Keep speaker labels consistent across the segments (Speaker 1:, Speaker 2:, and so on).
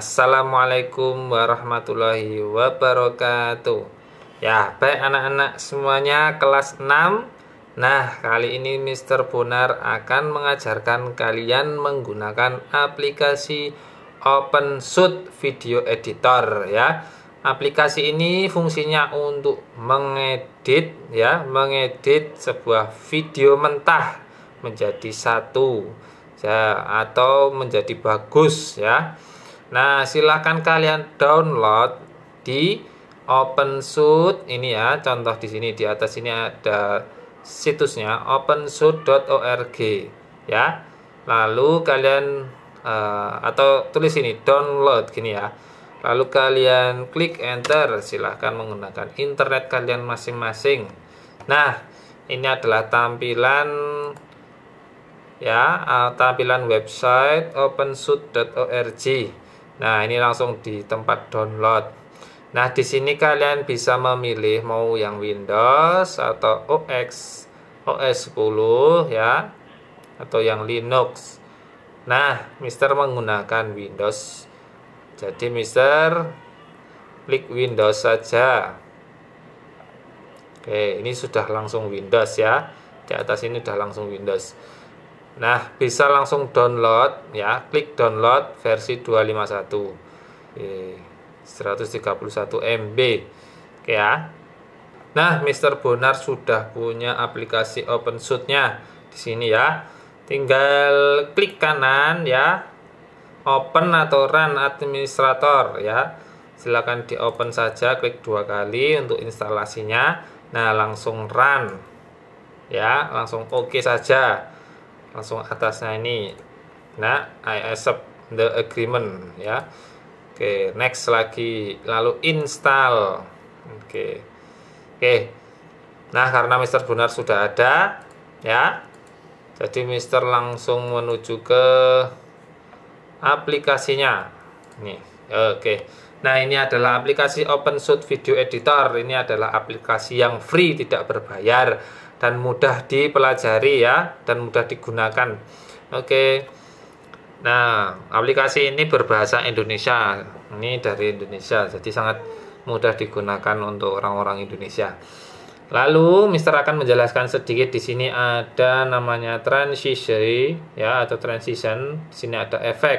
Speaker 1: Assalamualaikum warahmatullahi wabarakatuh Ya baik anak-anak semuanya kelas 6 Nah kali ini Mr. Bonar akan mengajarkan kalian menggunakan aplikasi OpenShoot Video Editor ya Aplikasi ini fungsinya untuk mengedit ya Mengedit sebuah video mentah menjadi satu ya, Atau menjadi bagus ya Nah, silahkan kalian download di OpenSUD ini ya. Contoh di sini di atas ini ada situsnya opensuit.org ya. Lalu kalian uh, atau tulis ini download gini ya. Lalu kalian klik enter, silahkan menggunakan internet kalian masing-masing. Nah, ini adalah tampilan ya, uh, tampilan website opensuit.org. Nah, ini langsung di tempat download. Nah, di sini kalian bisa memilih mau yang Windows atau OS OS 10 ya atau yang Linux. Nah, Mister menggunakan Windows. Jadi Mister klik Windows saja. Oke, ini sudah langsung Windows ya. Di atas ini sudah langsung Windows. Nah, bisa langsung download ya, klik download versi 251. Oke, 131 MB. Oke ya. Nah, Mr. Bonar sudah punya aplikasi OpenShoot-nya di sini ya. Tinggal klik kanan ya. Open atau run administrator ya. Silakan di open saja, klik dua kali untuk instalasinya. Nah, langsung run. Ya, langsung oke okay saja langsung atasnya ini nah I accept the agreement ya oke okay, next lagi lalu install oke okay. oke okay. nah karena Mister Bonar sudah ada ya jadi Mister langsung menuju ke aplikasinya nih oke okay. nah ini adalah aplikasi open OpenShoot Video Editor ini adalah aplikasi yang free tidak berbayar dan mudah dipelajari ya dan mudah digunakan. Oke. Nah, aplikasi ini berbahasa Indonesia. Ini dari Indonesia, jadi sangat mudah digunakan untuk orang-orang Indonesia. Lalu Mister akan menjelaskan sedikit di sini ada namanya transisi ya atau transition. Di sini ada efek,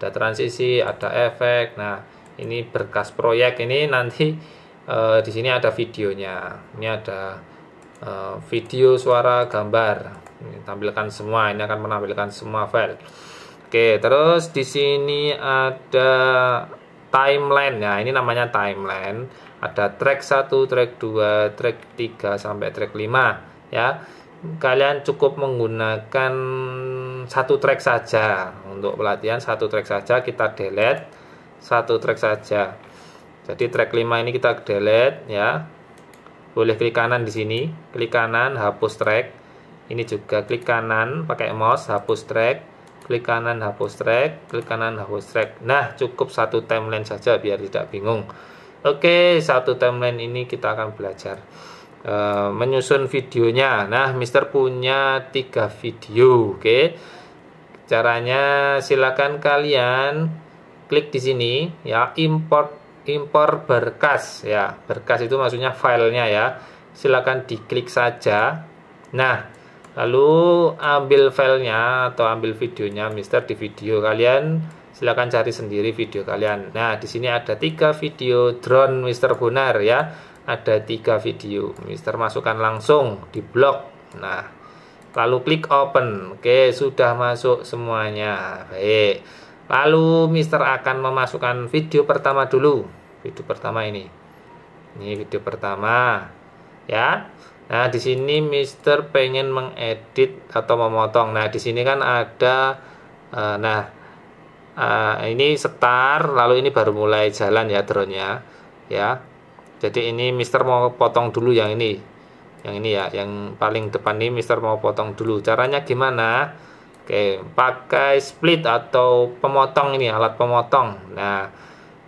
Speaker 1: ada transisi, ada efek. Nah, ini berkas proyek ini nanti uh, di sini ada videonya. Ini ada Eh, video, suara, gambar. Ini tampilkan semua, ini akan menampilkan semua file. Oke, terus di sini ada timeline ya. Ini namanya timeline. Ada track 1, track 2, track 3 sampai track 5 ya. Kalian cukup menggunakan satu track saja untuk pelatihan satu track saja kita delete satu track saja. Jadi track 5 ini kita delete ya boleh klik kanan di sini klik kanan hapus track ini juga klik kanan pakai mouse hapus track klik kanan hapus track klik kanan hapus track nah cukup satu timeline saja biar tidak bingung Oke, satu timeline ini kita akan belajar e, menyusun videonya. Nah, Mister punya tiga video. Oke, caranya silakan kalian klik di sini ya import impor berkas ya berkas itu maksudnya filenya ya silakan diklik saja nah lalu ambil filenya atau ambil videonya Mister di video kalian silakan cari sendiri video kalian nah di sini ada tiga video drone Mister Bonar ya ada tiga video Mister masukkan langsung di blog nah lalu klik open oke sudah masuk semuanya baik Lalu Mister akan memasukkan video pertama dulu. Video pertama ini. Ini video pertama. Ya. Nah, di sini Mister pengen mengedit atau memotong. Nah, di sini kan ada uh, nah uh, ini setar, lalu ini baru mulai jalan ya drone-nya. Ya. Jadi ini Mister mau potong dulu yang ini. Yang ini ya, yang paling depan ini Mister mau potong dulu. Caranya gimana? Oke, pakai split atau pemotong ini alat pemotong. Nah,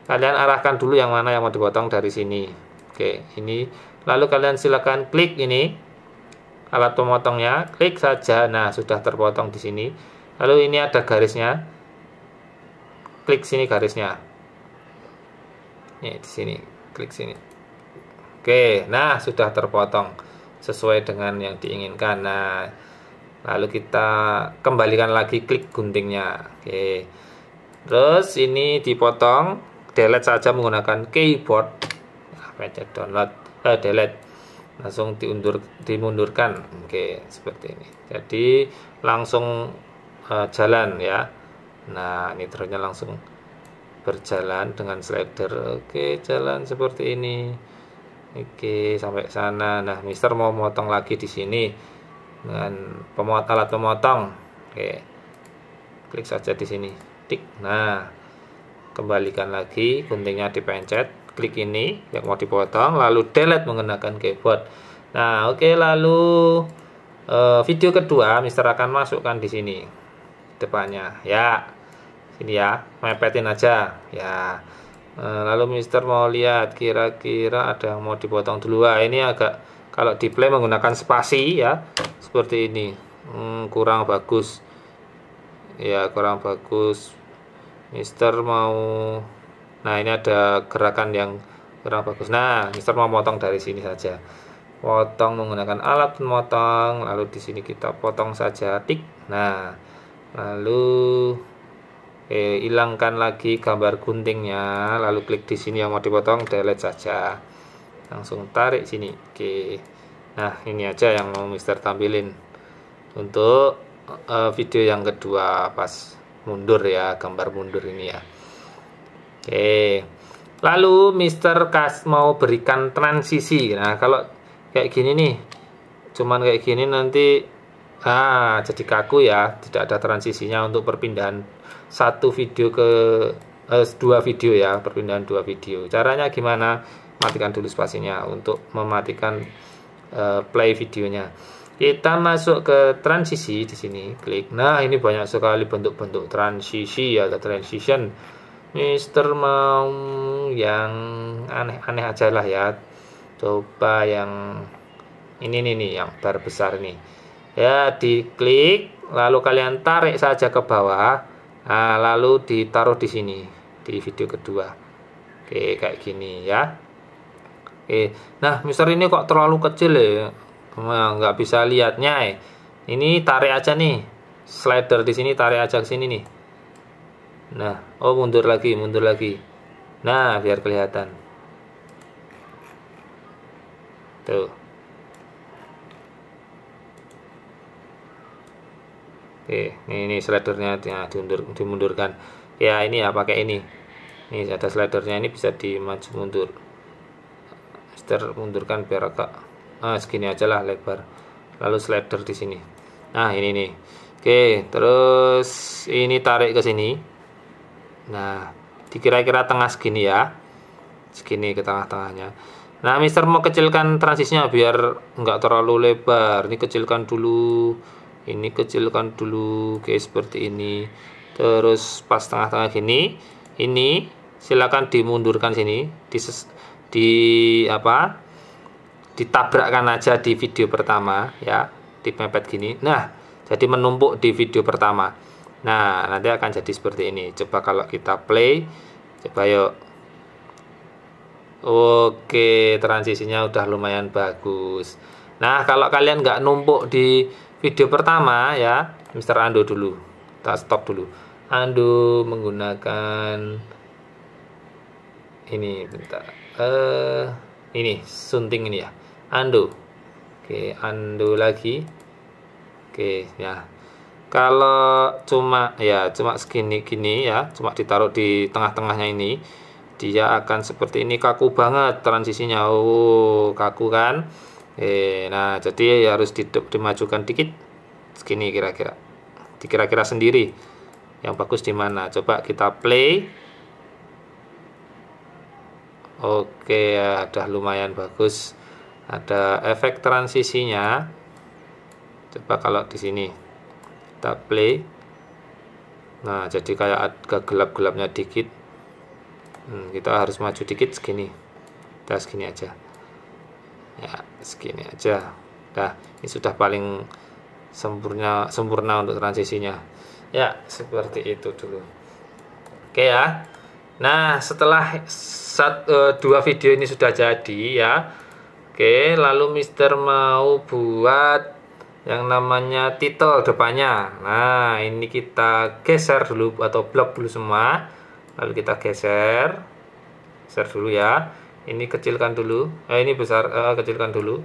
Speaker 1: kalian arahkan dulu yang mana yang mau dipotong dari sini. Oke, ini lalu kalian silakan klik ini alat pemotongnya, klik saja. Nah, sudah terpotong di sini. Lalu ini ada garisnya. Klik sini garisnya. Ini di sini, klik sini. Oke, nah sudah terpotong sesuai dengan yang diinginkan. Nah, lalu kita kembalikan lagi klik guntingnya oke terus ini dipotong delete saja menggunakan keyboard nah, pencet download eh, delete langsung diundur dimundurkan oke seperti ini jadi langsung eh, jalan ya nah ini ternyata langsung berjalan dengan slider oke jalan seperti ini oke sampai sana nah mister mau motong lagi di sini dengan pemotong alat pemotong oke klik saja di sini tik nah kembalikan lagi guntingnya dipencet klik ini yang mau dipotong lalu delete menggunakan keyboard nah oke lalu eh, video kedua Mister akan masukkan di sini depannya ya sini ya mepetin aja ya eh, lalu Mister mau lihat kira-kira ada yang mau dipotong dulu ah ini agak kalau di menggunakan spasi ya, seperti ini. Hmm, kurang bagus. Ya, kurang bagus. Mister mau Nah, ini ada gerakan yang kurang bagus. Nah, Mister mau potong dari sini saja. Potong menggunakan alat pemotong, lalu di sini kita potong saja tik. Nah, lalu eh, hilangkan lagi gambar guntingnya lalu klik di sini yang mau dipotong delete saja langsung tarik sini oke nah ini aja yang mau mister tampilin untuk uh, video yang kedua pas mundur ya gambar mundur ini ya oke lalu mister kas mau berikan transisi nah kalau kayak gini nih cuman kayak gini nanti ah jadi kaku ya tidak ada transisinya untuk perpindahan satu video ke eh, dua video ya perpindahan dua video caranya gimana matikan dulu spasinya untuk mematikan uh, play videonya kita masuk ke transisi di sini klik nah ini banyak sekali bentuk-bentuk transisi ya ada transition Mister mau yang aneh-aneh aja lah ya coba yang ini nih nih yang bar besar nih ya di klik lalu kalian tarik saja ke bawah nah, lalu ditaruh di sini di video kedua oke kayak gini ya Oke, eh, nah mister ini kok terlalu kecil ya, nggak bisa lihatnya. Ya. Ini tarik aja nih, slider di sini tarik aja ke sini nih. Nah, oh mundur lagi, mundur lagi. Nah, biar kelihatan. Tuh. Oke, ini, ini slidernya ya, diundur, dimundurkan. Ya, ini ya pakai ini. Ini ada slidernya ini bisa dimaju mundur. Leicester mundurkan biar agak ah, segini aja lah lebar lalu slider di sini nah ini nih oke terus ini tarik ke sini nah dikira-kira tengah segini ya segini ke tengah-tengahnya nah mister mau kecilkan transisinya biar nggak terlalu lebar ini kecilkan dulu ini kecilkan dulu oke seperti ini terus pas tengah-tengah gini ini silakan dimundurkan sini di di apa ditabrakkan aja di video pertama ya di mepet gini nah jadi menumpuk di video pertama nah nanti akan jadi seperti ini coba kalau kita play coba yuk oke transisinya udah lumayan bagus nah kalau kalian nggak numpuk di video pertama ya Mister Ando dulu kita stop dulu Ando menggunakan ini bentar uh, ini sunting ini ya undo oke undo lagi oke ya kalau cuma ya cuma segini gini ya cuma ditaruh di tengah-tengahnya ini dia akan seperti ini kaku banget transisinya oh kaku kan eh nah jadi ya harus di, dimajukan dikit segini kira-kira dikira-kira sendiri yang bagus di mana coba kita play Oke ya, ada lumayan bagus. Ada efek transisinya. Coba kalau di sini kita play. Nah, jadi kayak agak gelap-gelapnya dikit. Hmm, kita harus maju dikit segini. Kita segini aja. Ya, segini aja. Nah, ini sudah paling sempurna sempurna untuk transisinya. Ya, seperti itu dulu. Oke ya. Nah, setelah sat, e, dua video ini sudah jadi ya. Oke, lalu Mister mau buat yang namanya title depannya. Nah, ini kita geser dulu atau blok dulu semua. Lalu kita geser. Geser dulu ya. Ini kecilkan dulu. Eh ini besar eh, kecilkan dulu.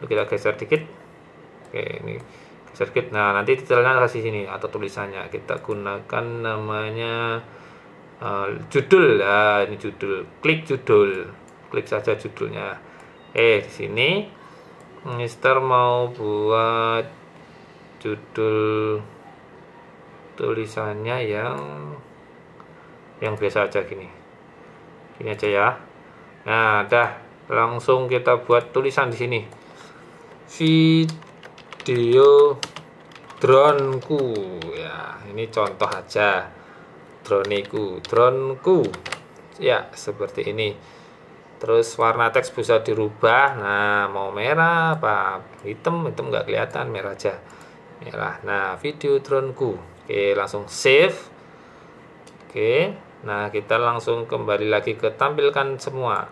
Speaker 1: Lalu kita geser dikit. Oke, ini geser dikit. Nah, nanti titelnya kasih sini atau tulisannya. Kita gunakan namanya Eh, judul nah, ini judul klik judul klik saja judulnya eh di sini Mister mau buat judul tulisannya yang yang biasa aja gini gini aja ya nah dah langsung kita buat tulisan di sini video droneku ya ini contoh aja Droneku, droneku, ya seperti ini terus warna teks bisa dirubah nah mau merah apa hitam hitam nggak kelihatan merah aja merah nah video droneku. oke langsung save oke nah kita langsung kembali lagi ke tampilkan semua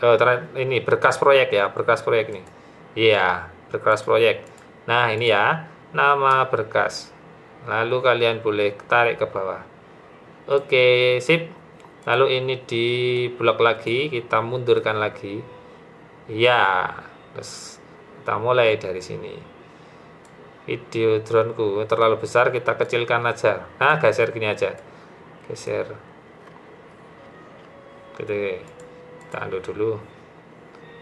Speaker 1: oh, ini berkas proyek ya berkas proyek ini. iya berkas proyek nah ini ya nama berkas lalu kalian boleh tarik ke bawah oke sip lalu ini di blok lagi kita mundurkan lagi ya terus kita mulai dari sini video droneku terlalu besar kita kecilkan aja nah geser gini aja geser gitu kita undo dulu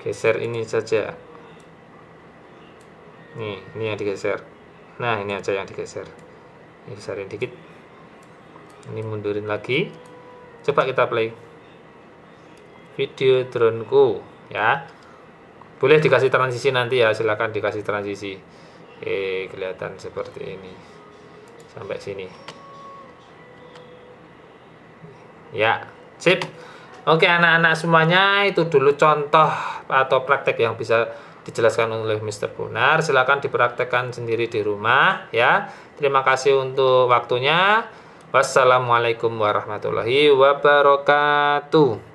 Speaker 1: geser ini saja nih ini yang digeser nah ini aja yang digeser ini besarin dikit ini mundurin lagi coba kita play video droneku ya boleh dikasih transisi nanti ya silahkan dikasih transisi eh kelihatan seperti ini sampai sini ya sip oke anak-anak semuanya itu dulu contoh atau praktek yang bisa dijelaskan oleh Mr. Bonar. Silakan dipraktekkan sendiri di rumah ya. Terima kasih untuk waktunya. Wassalamualaikum warahmatullahi wabarakatuh.